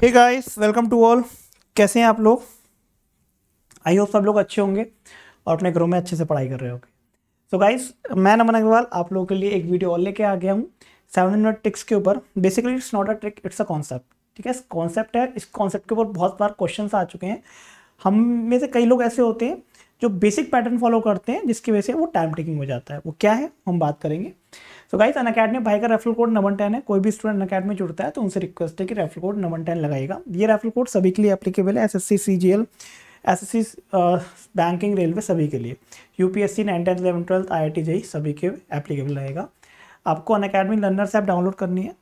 ठीक guys welcome to all कैसे हैं आप लोग आई होप सब लोग अच्छे होंगे और अपने घरों में अच्छे से पढ़ाई कर रहे होंगे सो गाइस मैं नमन अग्रवाल आप लोगों के लिए एक वीडियो और लेके आ गया हूँ सेवन हंड्रेड ट्रिक्स के ऊपर basically it's not a trick it's a concept ठीक है कॉन्सेप्ट है इस कॉन्सेप्ट के ऊपर बहुत बार क्वेश्चन आ चुके हैं हम में से कई लोग ऐसे होते हैं जो बेसिक पैटर्न फॉलो करते हैं जिसकी वजह से वो टाइम टेकिंग हो जाता है वो क्या है हम बात करेंगे सो गाइस अन अकेडमी भाई का रेफरल कोड नवन टेन है कोई भी स्टूडेंट अन अकेडमी जुड़ता है तो उनसे रिक्वेस्ट है कि रेफरल कोड नवन टेन लगाएगा ये रेफरल कोड सभी के लिए एप्लीकेबल है S S C C G L S S C banking railway सभी के लिए U P S C nine tenth eleven twelfth I I T G सभी के एप्लीकेबल रहेगा आपको Unacademy learners app download करनी है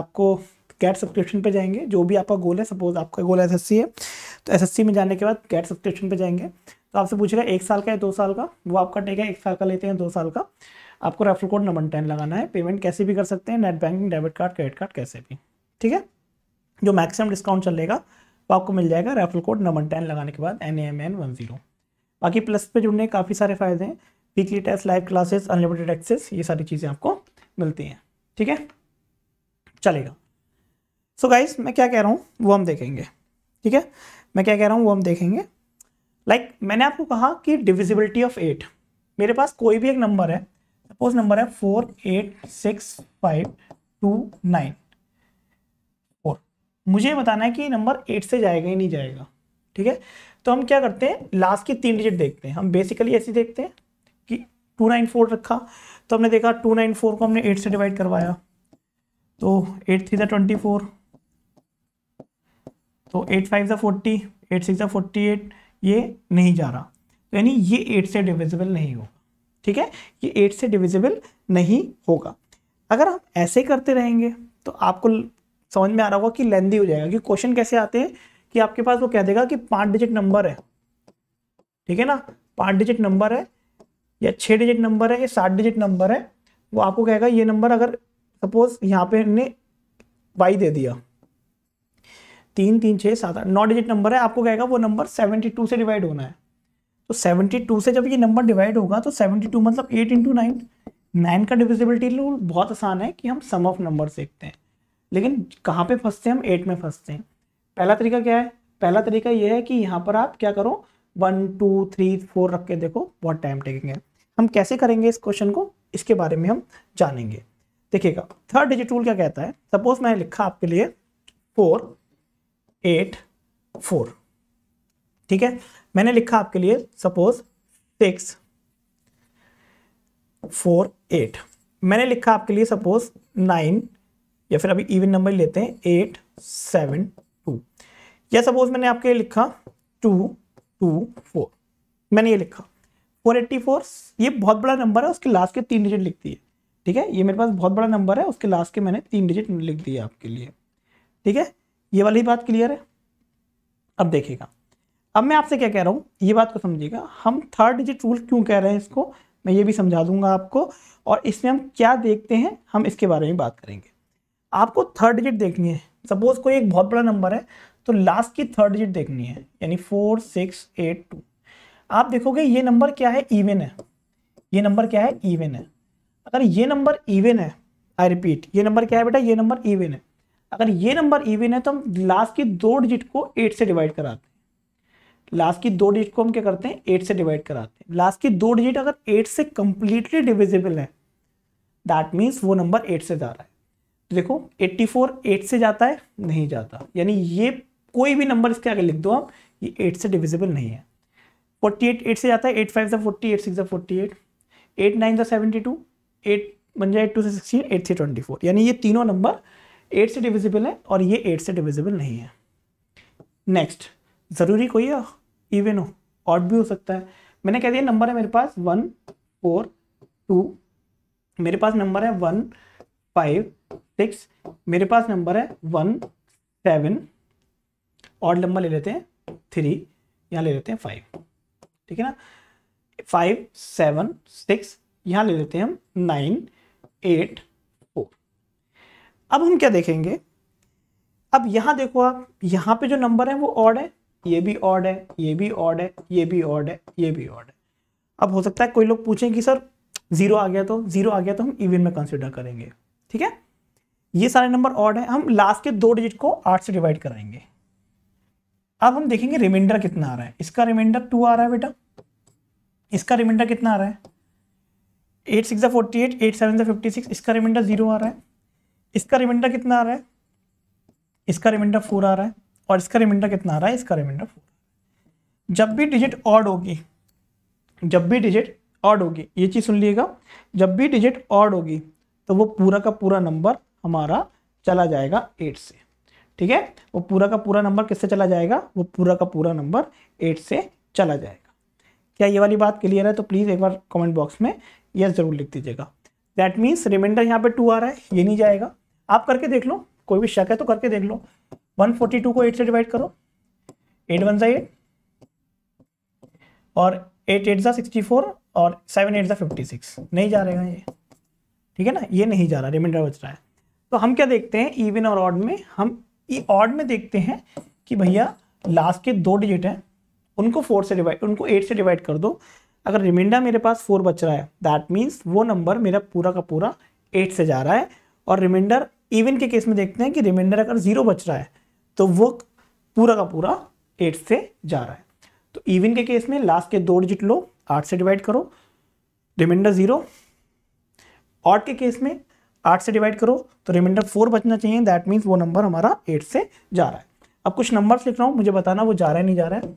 आपको गैट सब्सक्रिप्शन पर जाएंगे जो भी आपका गोल है सपोज आपका गोल एस है तो एस में जाने के बाद गैट सब्सक्रिप्शन पर जाएंगे तो आपसे पूछेगा एक साल का या दो साल का वो आप टेगा एक साल का लेते हैं दो साल का आपको रेफरल कोड नंबर टेन लगाना है पेमेंट कैसे भी कर सकते हैं net banking debit card credit card कैसे भी ठीक है जो मैक्सिमम डिस्काउंट चलेगा वो आपको मिल जाएगा रेफरल कोड नंबर टेन लगाने के बाद N M N one zero बाकी प्लस पे जुड़ने काफ़ी सारे फायदे हैं weekly test live classes unlimited access ये सारी चीज़ें आपको मिलती हैं ठीक है चलेगा सो so गाइज मैं क्या कह रहा हूँ वो हम देखेंगे ठीक है मैं क्या कह रहा हूँ वो हम देखेंगे लाइक like, मैंने आपको कहा कि डिविजिबिलिटी ऑफ एट मेरे पास कोई भी एक नंबर है सपोज नंबर है four eight six five two nine four मुझे बताना है कि नंबर एट से जाएगा ही नहीं जाएगा ठीक है तो हम क्या करते हैं लास्ट की तीन डिजिट देखते हैं हम बेसिकली ऐसे देखते हैं कि टू नाइन फोर रखा तो हमने देखा टू नाइन फोर को हमने एट से डिवाइड करवाया तो एट थ्री था ट्वेंटी फोर तो एट फाइव था फोर्टी एट सिक्स था फोर्टी एट ये नहीं जा रहा तो यानी ये एट से डिविजिबल नहीं होगा ठीक है ये एट से डिविजिबल नहीं होगा अगर आप ऐसे करते रहेंगे तो आपको समझ में आ रहा होगा कि लेंदी हो जाएगा कि क्वेश्चन कैसे आते हैं कि आपके पास वो कह देगा कि पाँच डिजिट नंबर है ठीक है ना पाँच डिजिट नंबर है या छः डिजिट नंबर है या सात डिजिट नंबर है वो आपको कहेगा ये नंबर अगर सपोज यहाँ पे ने वाई दे दिया तीन तीन छः सात आठ नौ डिजिट नंबर है आपको कहेगा वो नंबर सेवेंटी टू से डिवाइड होना है तो सेवेंटी टू से जब ये नंबर डिवाइड होगा तो सेवेंटी टू मतलब एट इंटू नाइन नाइन का डिविजिबिलिटी रूल बहुत आसान है कि हम सम ऑफ नंबर देखते हैं लेकिन कहाँ पे फंसते हैं हम एट में फंसते हैं पहला तरीका क्या है पहला तरीका ये है कि यहाँ पर आप क्या करो वन टू थ्री फोर रख के देखो बहुत टाइम टेकिंग है हम कैसे करेंगे इस क्वेश्चन को इसके बारे में हम जानेंगे देखिएगा थर्ड डिजिट रूल क्या कहता है सपोज मैंने लिखा आपके लिए फोर एट फोर ठीक है मैंने लिखा आपके लिए सपोज सिक्स फोर एट मैंने लिखा आपके लिए सपोज नाइन या फिर अभी इवन नंबर लेते हैं एट सेवन टू या सपोज मैंने आपके लिए लिखा टू टू फोर मैंने ये लिखा फोर एट्टी फोर ये बहुत बड़ा नंबर है उसके लास्ट के तीन डिजिट लिख दिए ठीक है ये मेरे पास बहुत बड़ा नंबर है उसके लास्ट के मैंने तीन डिजिट लिख दिए आपके लिए ठीक है ये वाली बात क्लियर है अब देखिएगा अब मैं आपसे क्या कह रहा हूँ ये बात को समझिएगा हम थर्ड डिजिट रूल क्यों कह रहे हैं इसको मैं ये भी समझा दूंगा आपको और इसमें हम क्या देखते हैं हम इसके बारे में बात करेंगे आपको थर्ड डिजिट देखनी है सपोज कोई एक बहुत बड़ा नंबर है तो लास्ट की थर्ड डिजिट देखनी है यानी फोर सिक्स एट टू आप देखोगे ये नंबर क्या है इवन है ये नंबर क्या है इवन है अगर ये नंबर इवन है आई रिपीट ये नंबर क्या है बेटा ये नंबर इवन है अगर ये नंबर इवन है तो हम लास्ट की दो डिजिट को एट से डिवाइड कराते हैं लास्ट की दो डिजिट को हम क्या करते हैं एट से डिवाइड कराते हैं लास्ट की दो डिजिट अगर एट से कंप्लीटली डिविजिबल है दैट मीन्स वो नंबर एट से जा रहा है तो देखो 84 एट से जाता है नहीं जाता यानी ये कोई भी नंबर इसके आगे लिख दो आप ये एट से डिविजिबल नहीं है 48 एट से जाता है एट फाइव जो forty eight six forty eight eight nine जो सेवेंटी टू एट वन जाए एट टू से सिक्सटीन एट से ट्वेंटी फोर यानी ये तीनों नंबर एट से डिविजिबल है और ये एट से डिविजिबल नहीं है नेक्स्ट ज़रूरी कोई है इवन हो ऑट भी हो सकता है मैंने कह दिया नंबर है मेरे पास वन फोर टू मेरे पास नंबर है वन फाइव सिक्स मेरे पास नंबर है वन सेवन ऑट नंबर ले लेते हैं थ्री यहाँ ले लेते हैं फाइव ठीक है ना फाइव सेवन सिक्स यहाँ ले लेते हैं हम नाइन एट अब हम क्या देखेंगे अब यहां देखो आप यहाँ पे जो नंबर है वो ऑड है ये भी ऑड है ये भी ऑड है ये भी ऑड है ये भी ऑड है अब हो सकता है कोई लोग पूछें कि सर जीरो आ गया तो जीरो आ गया तो हम इवन में कंसिडर करेंगे ठीक है ये सारे नंबर ऑड है हम लास्ट के दो डिजिट को आठ से डिवाइड कराएंगे अब हम देखेंगे रिमाइंडर कितना आ रहा है इसका रिमाइंडर टू आ रहा है बेटा इसका रिमाइंडर कितना आ रहा है eight six forty eight eight seven fifty six इसका रिमाइंडर जीरो आ रहा है इसका रिमाइंडर कितना आ रहा है इसका रिमाइंडर फोर आ रहा है और इसका रिमाइंडर कितना आ रहा है इसका रिमाइंडर फोर जब भी डिजिट ऑड होगी जब भी डिजिट ऑड होगी ये चीज़ सुन लीजिएगा जब भी डिजिट ऑड होगी तो वो पूरा का पूरा नंबर हमारा चला जाएगा एट से ठीक है वो पूरा का पूरा नंबर किससे चला जाएगा वो पूरा का पूरा नंबर एट से चला जाएगा क्या ये वाली बात क्लियर है तो प्लीज़ एक बार कमेंट बॉक्स में यस ज़रूर लिख दीजिएगा दैट मीन्स रिमाइंडर यहाँ पे टू आ रहा है ये नहीं जाएगा आप करके देख लो कोई भी शक है तो करके देख लो 142 को 8 से डिवाइड करो 8 वन ज़ा एट और 8 एट ज़ा सिक्सटी और 7 एट ज़ा फिफ्टी नहीं जा रहेगा ये ठीक है ना ये नहीं जा रहा रिमाइंडर बच रहा है तो हम क्या देखते हैं इवन और ऑड में हम ये ऑड में देखते हैं कि भैया लास्ट के दो डिजिट हैं उनको फोर से डिवाइड उनको एट से डिवाइड कर दो अगर रिमाइंडर मेरे पास फोर बच रहा है दैट मीन्स वो नंबर मेरा पूरा का पूरा एट से जा रहा है और रिमाइंडर इवन के केस में देखते हैं कि रिमाइंडर अगर जीरो बच रहा है तो वो पूरा का पूरा एट से जा रहा है तो इवन के केस में लास्ट के दो डिजिट लो आठ से डिवाइड करो रिमाइंडर जीरो ऑट के केस में आठ से डिवाइड करो तो रिमाइंडर फोर बचना चाहिए दैट मीन्स वो नंबर हमारा एट से जा रहा है अब कुछ नंबर्स लिख रहा हूँ मुझे बताना वो जा रहा है नहीं जा रहा है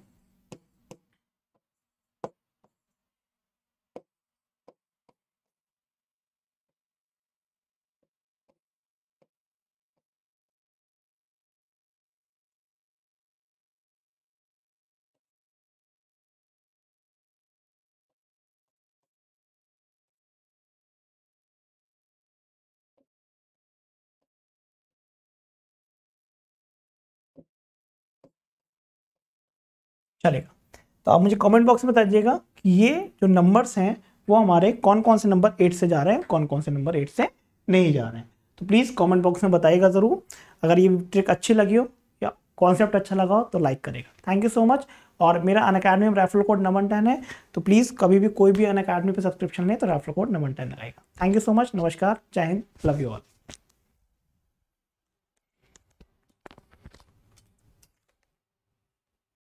चलेगा तो आप मुझे कमेंट बॉक्स में बता दीजिएगा कि ये जो नंबर्स हैं वो हमारे कौन कौन से नंबर एट से जा रहे हैं कौन कौन से नंबर एट से नहीं जा रहे हैं तो प्लीज़ कमेंट बॉक्स में बताइएगा ज़रूर अगर ये ट्रिक अच्छी लगी हो या कॉन्सेप्ट अच्छा लगा हो तो लाइक करेगा थैंक यू सो मच और मेरा अन अकेडमी में रेफरल कोड नमन टेन है तो प्लीज़ कभी भी कोई भी अन अकेडमी पर सब्सक्रिप्शन लें तो रेफरल कोड नमन टेन लगाएगा थैंक यू सो मच नमस्कार जय हिंद लव यू ऑल